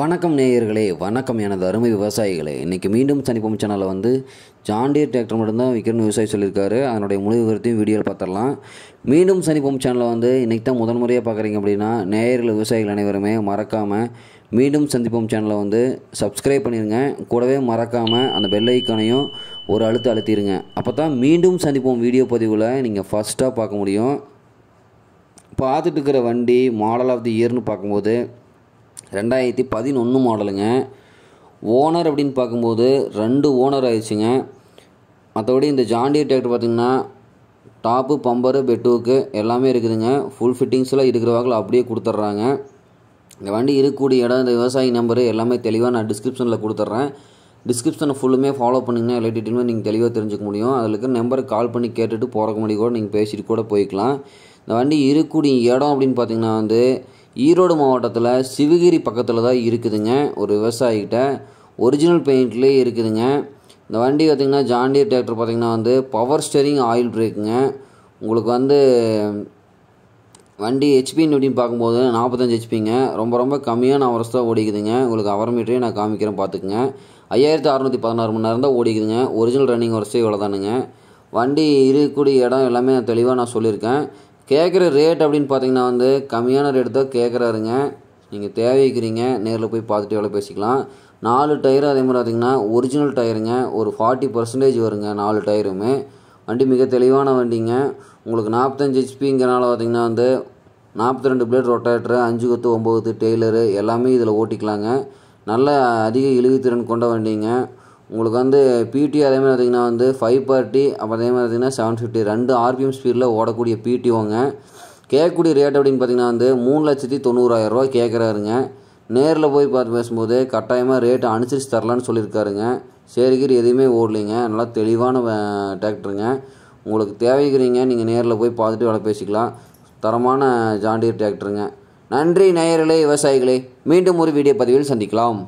வணக்கம் நேயர்களே வணக்கம் எனது அருமை விவசாயிகளே இன்றைக்கி மீண்டும் சனிப்பம் சேனலில் வந்து ஜாண்டியர் டிராக்டர் மட்டும்தான் விற்கிறன்னு விவசாயி சொல்லியிருக்காரு அதனுடைய முழு விவரத்தையும் வீடியோவில் பார்த்துடலாம் மீண்டும் சனிப்பம் சேனலில் வந்து இன்றைக்கி தான் முதன் முறையாக பார்க்குறீங்க அப்படின்னா நேயர்கள் விவசாயிகள் அனைவருமே மறக்காமல் மீண்டும் சந்திப்போம் சேனலை வந்து சப்ஸ்கிரைப் பண்ணிடுங்க கூடவே மறக்காமல் அந்த பெல் ஐக்கானையும் ஒரு அழுத்த அழுத்திடுங்க அப்போ தான் மீண்டும் சந்திப்போம் வீடியோ பதிவில் நீங்கள் ஃபஸ்ட்டாக பார்க்க முடியும் பார்த்துட்டு இருக்கிற வண்டி மாடல் ஆஃப் தி இயர்னு பார்க்கும்போது ரெண்டாயிரத்தி பதினொன்று மாடலுங்க ஓனர் அப்படின்னு பார்க்கும்போது ரெண்டு ஓனர் ஆயிடுச்சுங்க மற்றபடி இந்த ஜாண்டியர் டிராக்டர் பார்த்திங்கன்னா டாப்பு பம்பரு பெட்டுவுக்கு எல்லாமே இருக்குதுங்க ஃபுல் ஃபிட்டிங்ஸ்லாம் இருக்கிற வாக்கில் அப்படியே கொடுத்துட்றாங்க இந்த வண்டி இருக்கக்கூடிய இடம் இந்த விவசாயி நம்பரு எல்லாமே தெளிவாக நான் டிஸ்கிரிப்ஷனில் கொடுத்துட்றேன் டிஸ்கிரிப்ஷனை ஃபுல்லுமே ஃபாலோ பண்ணிங்கன்னா எல்லா டீட்டெயிலுமே நீங்கள் தெளிவாக தெரிஞ்சுக்க முடியும் அதுக்கு நம்பருக்கு கால் பண்ணி கேட்டுட்டு போகிறக்க முடியும் கூட நீங்கள் பேசிட்டு கூட போய்க்கலாம் இந்த வண்டி இருக்கக்கூடிய இடம் அப்படின்னு பார்த்தீங்கன்னா வந்து ஈரோடு மாவட்டத்தில் சிவகிரி பக்கத்தில் தான் இருக்குதுங்க ஒரு விவசாயிகிட்ட ஒரிஜினல் பெயிண்ட்லேயே இருக்குதுங்க இந்த வண்டி பார்த்திங்கன்னா ஜாண்டியர் டிராக்டர் பார்த்திங்கன்னா வந்து பவர் ஸ்டெரிங் ஆயில் பிரேக்குங்க உங்களுக்கு வந்து வண்டி ஹெச்பின்னு அப்படின்னு பார்க்கும்போது நாற்பத்தஞ்சு ஹெச்பிங்க ரொம்ப ரொம்ப கம்மியான அவர்ஸ் தான் ஓடிக்குதுங்க உங்களுக்கு அவர் மீட்டரையும் நான் காமிக்கிறேன் பார்த்துக்குங்க ஐயாயிரத்து அறநூற்றி பதினாறு மணி நேரம் தான் ஓடிக்குதுங்க ஒரிஜினல் ரன்னிங் வரிசை இவ்வளோ தானுங்க வண்டி இருக்கக்கூடிய இடம் எல்லாமே நான் தெளிவாக நான் சொல்லியிருக்கேன் கேட்குற ரேட் அப்படின்னு பார்த்தீங்கன்னா வந்து கம்மியான ரேட் தான் கேட்குறாருங்க நீங்கள் தேவைக்கிறீங்க நேரில் போய் பார்த்துட்டு எவ்வளோ பேசிக்கலாம் நாலு டயர் அதே மாதிரி பார்த்திங்கன்னா ஒரிஜினல் டயருங்க ஒரு ஃபார்ட்டி பர்சன்டேஜ் வருங்க நாலு டயருமே வண்டி மிக தெளிவான வண்டிங்க உங்களுக்கு நாற்பத்தஞ்சு ஹெச்பிங்கிறனால பார்த்திங்கன்னா வந்து நாற்பத்தி ரெண்டு பிளேட் ரொட்டேட்டரு அஞ்சு கொத்து ஒம்பது டெய்லரு எல்லாமே இதில் ஓட்டிக்கலாங்க நல்ல அதிக இழுவுத்திறன் கொண்ட வண்டிங்க உங்களுக்கு வந்து பிடி அதேமாதிரி பார்த்திங்கன்னா வந்து ஃபைவ் பார்ட்டி அப்புறம் அதேமாதிரி பார்த்திங்கன்னா செவன் ஃபிஃப்டி ரெண்டு ஆர்பிஎம் ஸ்பீடில் ஓடக்கூடிய ஓங்க கேட்கக்கூடிய ரேட் அப்படின்னு பார்த்திங்கன்னா வந்து மூணு லட்சத்தி தொண்ணூறாயிரரூவா கேட்குறாருங்க நேரில் போய் பார்த்து பேசும்போது கட்டாயமாக ரேட்டு அனுசரித்து தரலான்னு சொல்லியிருக்காருங்க சரிகிரி எதுவுமே ஓடலைங்க நல்லா தெளிவான டிராக்டருங்க உங்களுக்கு தேவைக்கிறீங்க நீங்கள் நேரில் போய் பார்த்துட்டு வேலை பேசிக்கலாம் தரமான ஜாண்டியர் டிராக்டருங்க நன்றி நேயர்களே விவசாயிகளே மீண்டும் ஒரு வீடியோ பதிவில் சந்திக்கலாம்